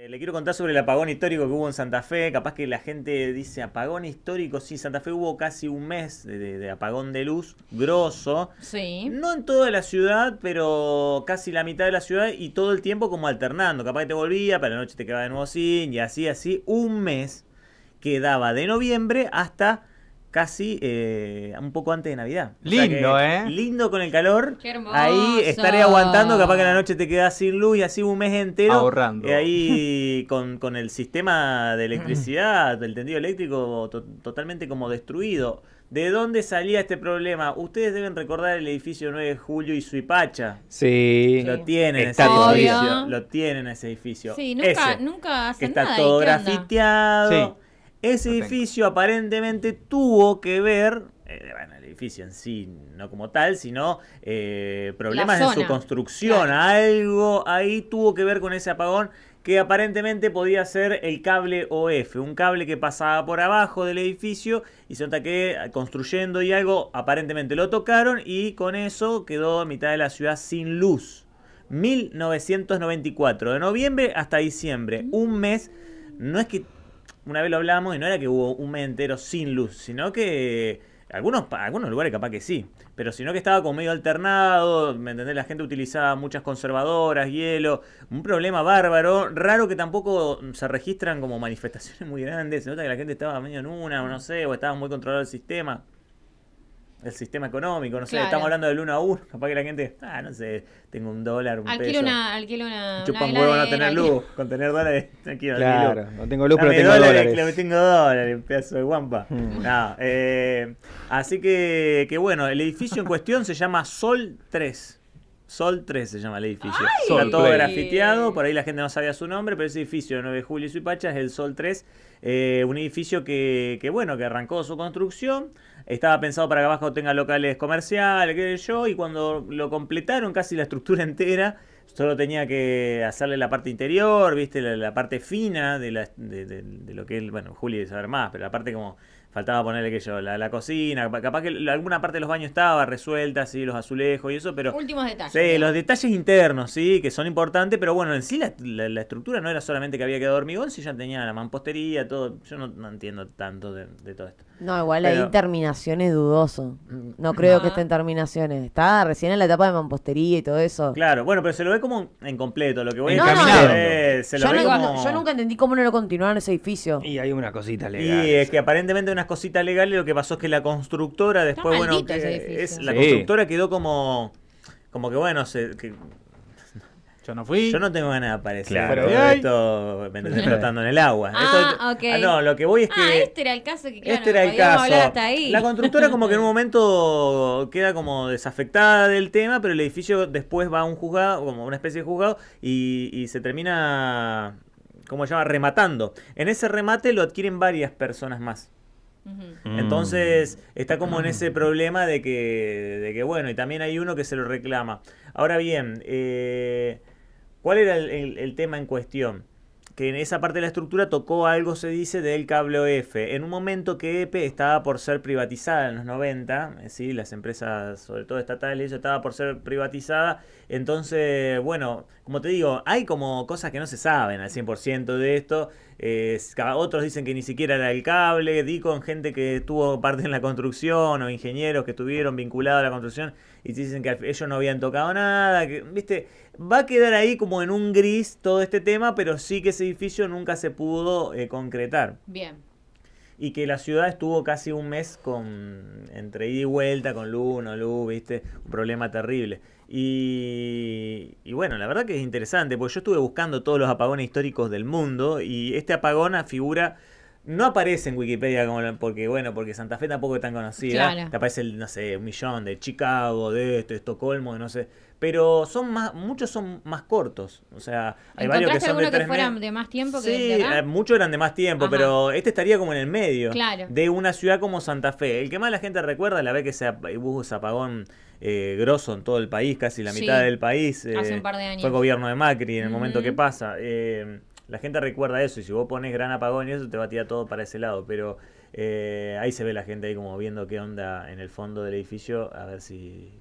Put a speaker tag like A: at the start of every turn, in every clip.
A: Eh, le quiero contar sobre el apagón histórico que hubo en Santa Fe. Capaz que la gente dice apagón histórico. Sí, Santa Fe hubo casi un mes de, apagón de luz, grosso. Sí. No en toda la ciudad, pero casi la mitad de la ciudad y todo el tiempo como alternando. Capaz que te volvía, para la noche te quedaba de nuevo sin, y así, así. Un mes que daba de noviembre hasta casi eh, un poco antes de Navidad. lindo, ¿eh? Lindo con el calor. Qué hermoso. Ahí estaré aguantando, capaz que en la noche te quedas sin luz y así un mes entero. Ahorrando. Y ahí con, el sistema de electricidad, del tendido eléctrico totalmente como destruido. ¿De dónde salía este problema? Ustedes deben recordar el edificio 9 de julio y Suipacha. Sí. Lo tienen está ese edificio. Lo tienen ese edificio. Sí, nunca, nunca hacen que está todo grafiteado. Sí. Ese edificio aparentemente tuvo que ver, eh, bueno, el edificio en sí, no como tal, sino eh, problemas en su construcción. Algo ahí tuvo que ver con ese apagón que aparentemente podía ser el cable OF, un cable que pasaba por abajo del edificio y se nota que ah, construyendo y algo aparentemente lo tocaron y con eso quedó a mitad de la ciudad sin luz. 1994, de noviembre hasta diciembre, un mes, no es que una vez lo hablamos y no era que hubo un mes entero sin luz, sino que algunos, algunos lugares capaz que sí, pero sino que estaba como medio alternado, ¿me entendés? La gente utilizaba muchas conservadoras, hielo, un problema bárbaro, raro que tampoco se registran como manifestaciones muy grandes, se nota que la gente estaba medio en una, o no sé, o estaba muy controlado el sistema el sistema económico, no sé, estamos hablando del 1 a 1, capaz que la gente, ah, no sé, tengo un dólar, un alquilo peso. Una, alquilo una. chupan huevo no tener luz, con tener dólares, tranquilo, Claro, no tengo luz, pero tengo dólares. dólares. tengo dólares, pedazo de guampa. Mm. nada eh, así que, que bueno, el edificio en cuestión se llama Sol 3. Sol 3 se llama el edificio. Está todo grafiteado, por ahí la gente no sabía su nombre, pero ese edificio de 9 de julio y Suipacha es el Sol 3, eh, un edificio que, que, bueno, que arrancó su construcción, estaba pensado para que abajo tenga locales comerciales, qué sé yo, y cuando lo completaron casi la estructura entera, solo tenía que hacerle la parte interior, viste, la, parte fina de, la, de, lo que él. bueno, Juli debe saber más, pero la parte como faltaba ponerle que yo, la, cocina, capaz que alguna parte de los baños estaba resuelta, sí, los azulejos y eso, pero... Últimos detalles. Sí, los detalles internos, sí, que son importantes, pero bueno, en sí la, estructura no era solamente que había quedado hormigón, si ya tenía la mampostería, todo, yo no, entiendo tanto de, todo esto.
B: No, igual hay terminaciones dudoso, no creo que ah. estén terminaciones, está recién en la etapa de mampostería y todo eso.
A: Claro, bueno, pero se lo ve como en completo, lo que voy a yo, nunca
B: entendí cómo no lo continuaron ese edificio. Y hay una
A: cosita legal. Y es que aparentemente una cositas legales, lo que pasó es que la constructora después, bueno,
B: es,
A: la constructora quedó como, como que bueno, yo no fui. Yo no tengo ganas de aparecer. Pero esto en el agua. Ah, ah no, lo que voy es que. Ah, este
B: era el caso que quedó. Este era el caso. La constructora, como
A: que en un momento queda como desafectada del tema, pero el edificio después va a un juzgado, como una especie de juzgado, y, y se termina. ¿Cómo se llama? Rematando. En ese remate lo adquieren varias personas más. Mm. Entonces está como en ese problema de que, de que, bueno, y también hay uno que se lo reclama. Ahora bien, eh, ¿cuál era el, tema en cuestión? que en esa parte de la estructura tocó algo, se dice, del cable F. En un momento que EPE estaba por ser privatizada en los 90, eh, las empresas, sobre todo estatales, estaban estaba por ser privatizada. Entonces, bueno, como te digo, hay como cosas que no se saben al 100% de esto. otros dicen que ni siquiera era el cable, di con gente que tuvo parte en la construcción o ingenieros que estuvieron vinculados a la construcción y te dicen que ellos no habían tocado nada, que, ¿viste? Va a quedar ahí como en un gris todo este tema, pero sí que ese edificio nunca se pudo eh, concretar. Bien. Y que la ciudad estuvo casi un mes con entre ida y vuelta, con luz, no luz, ¿viste? Un problema terrible. Y, y, bueno, la verdad que es interesante, porque yo estuve buscando todos los apagones históricos del mundo y este apagón figura no aparece en Wikipedia como porque bueno, porque Santa Fe tampoco es tan conocida. Te aparece el, no sé, un millón de Chicago, de esto, de Estocolmo, de no sé. Pero son más, muchos son más cortos. O sea, hay varios que de
B: de más tiempo que sí, eh,
A: muchos eran de más tiempo, pero este estaría como en el medio de una ciudad como Santa Fe. El que más la gente recuerda, la vez que se hubo ese apagón eh, grosso en todo el país, casi la mitad del país. Hace un eh, par de años. Fue gobierno de Macri en el momento que pasa. Eh, la gente recuerda eso y si vos pones gran apagón y eso te va a tirar todo para ese lado, pero eh, ahí se ve la gente ahí como viendo qué onda en el fondo del edificio, a ver si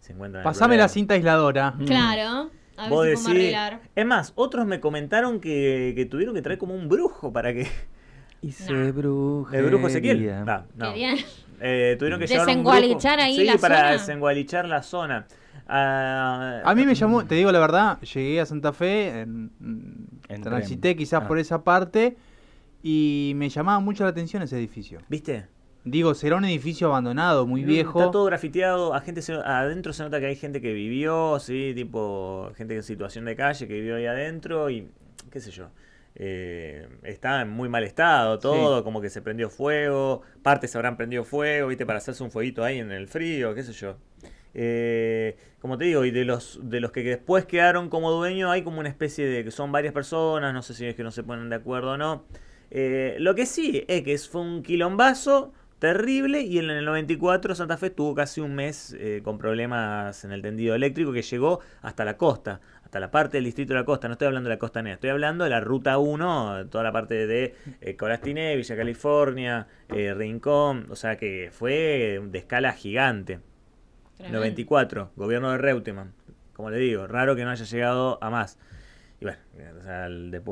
A: se encuentran. Pasame la cinta aisladora. Mm. Claro.
B: A ver si
A: Es más, otros me comentaron que, tuvieron que traer como un brujo para que. Y se brujo. El brujo Ezequiel. Nah, no. Eh, tuvieron que llevar un brujo. ahí sí, para desengualichar la zona. Ah, a mí me mm. llamó, te digo la verdad, llegué a Santa Fe, Transité quizás ah. por esa parte y me llamaba mucho la atención ese edificio. ¿Viste? Digo, será un edificio abandonado, muy mm, viejo. Está todo grafiteado, a gente adentro se nota que hay gente que vivió, sí, tipo gente en situación de calle que vivió ahí adentro y qué sé yo. Eh, está en muy mal estado todo, como que se prendió fuego, partes habrán prendido fuego, viste, para hacerse un fueguito ahí en el frío, qué sé yo. Eh, como te digo, y de los, de los que después quedaron como dueños hay como una especie de que son varias personas, no sé si es que no se ponen de acuerdo o no. Eh, lo que sí es que fue un quilombazo terrible y en el 94 Santa Fe tuvo casi un mes eh, con problemas en el tendido eléctrico que llegó hasta la costa, hasta la parte del distrito de la costa. No estoy hablando de la costa negra, estoy hablando de la ruta 1, toda la parte de eh, Villa California, eh, Rincón, o sea que fue de escala gigante. 94, gobierno de Reutemann. Como le digo, raro que no haya llegado a más. Y bueno, el de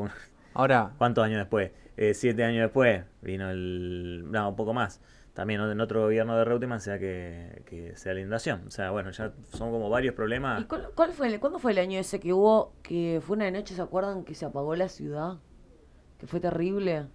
A: Ahora. ¿Cuántos años después? Eh, siete años después vino el. No, un poco más. También en otro gobierno de Reutemann sea que, que sea la inundación. O sea, bueno, ya son como varios problemas.
B: ¿Y cuál, fue el, cuándo fue el año ese que hubo, que fue una noche, ¿se acuerdan que se apagó la ciudad? Que fue terrible.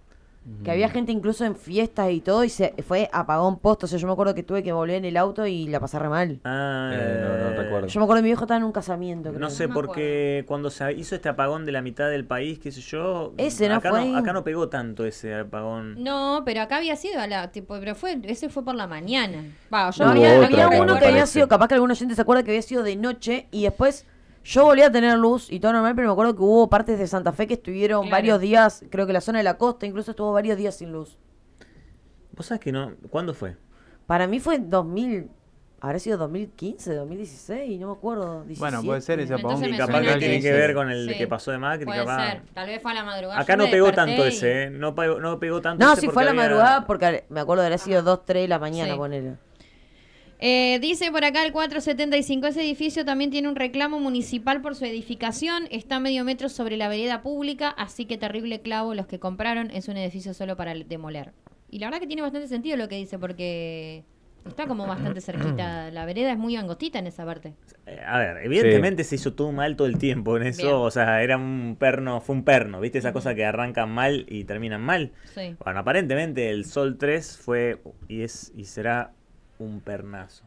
B: Que había gente incluso en fiestas y todo y se fue apagón post. O sea, yo me acuerdo que tuve que volver en el auto y la pasé re mal. Ah, eh, no, recuerdo. Yo me acuerdo que mi viejo estaba en un casamiento. No sé, porque
A: cuando se hizo este apagón de la mitad del país, qué sé yo. Ese no acá fue. No, acá no pegó tanto ese apagón.
B: No, pero acá había sido a la. Tipo, pero fue, ese fue por la mañana. Va, yo había, había uno que había sido, capaz que alguna gente se acuerda que había sido de noche y después yo volví a tener luz y todo normal, pero me acuerdo que hubo partes de Santa Fe que estuvieron varios días, creo que la zona de la costa incluso estuvo varios días sin luz.
A: ¿Vos sabés que no? ¿Cuándo
B: fue? Para mí fue 2000, habrá sido 2015, 2016, no me acuerdo. 17. Bueno, puede ser ese apagón. Y capaz que tiene que ver con el que pasó de Macri. Puede Ser. Tal vez fue a la madrugada. Acá no pegó tanto ese,
A: ¿eh? No pegó, no pegó tanto No, si sí fue a la madrugada
B: porque me acuerdo de haber sido 2, 3 de la mañana, con ponele. Eh, dice por acá el 475, ese edificio también tiene un reclamo municipal por su edificación, está a medio metro sobre la vereda pública, así que terrible clavo los que compraron, es un edificio solo para demoler. Y la verdad que tiene bastante sentido lo que dice, porque está como bastante cerquita, la vereda es muy angostita en esa parte. Eh,
A: a ver, evidentemente se hizo todo mal todo el tiempo en eso, o sea, era un perno, fue un perno, ¿viste? Esa cosa que arrancan mal y terminan mal. Bueno, aparentemente el Sol 3 fue y es y será un pernazo.